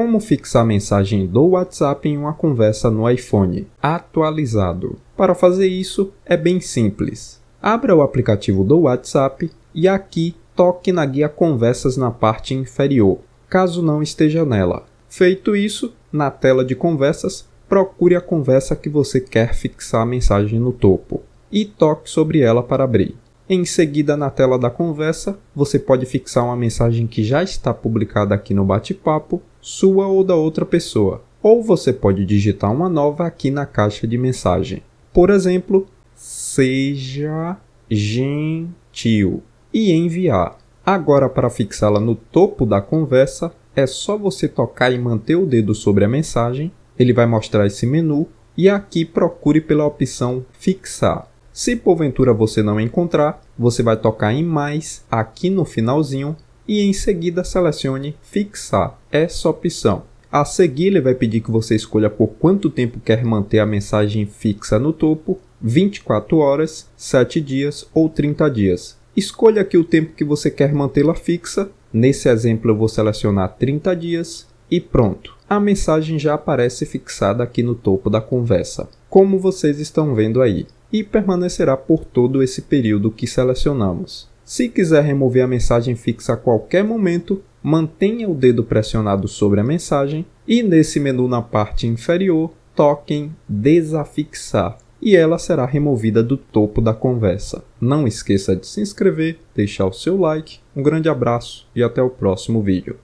Como fixar mensagem do WhatsApp em uma conversa no iPhone atualizado. Para fazer isso é bem simples. Abra o aplicativo do WhatsApp e aqui toque na guia Conversas na parte inferior, caso não esteja nela. Feito isso, na tela de conversas, procure a conversa que você quer fixar a mensagem no topo e toque sobre ela para abrir. Em seguida, na tela da conversa, você pode fixar uma mensagem que já está publicada aqui no bate-papo, sua ou da outra pessoa, ou você pode digitar uma nova aqui na caixa de mensagem. Por exemplo, seja gentil e enviar. Agora, para fixá-la no topo da conversa, é só você tocar e manter o dedo sobre a mensagem, ele vai mostrar esse menu e aqui procure pela opção Fixar. Se porventura você não encontrar, você vai tocar em mais aqui no finalzinho e em seguida selecione fixar essa opção. A seguir ele vai pedir que você escolha por quanto tempo quer manter a mensagem fixa no topo, 24 horas, 7 dias ou 30 dias. Escolha aqui o tempo que você quer mantê-la fixa. Nesse exemplo eu vou selecionar 30 dias e pronto. A mensagem já aparece fixada aqui no topo da conversa como vocês estão vendo aí, e permanecerá por todo esse período que selecionamos. Se quiser remover a mensagem fixa a qualquer momento, mantenha o dedo pressionado sobre a mensagem e nesse menu na parte inferior, toque em desafixar e ela será removida do topo da conversa. Não esqueça de se inscrever, deixar o seu like, um grande abraço e até o próximo vídeo.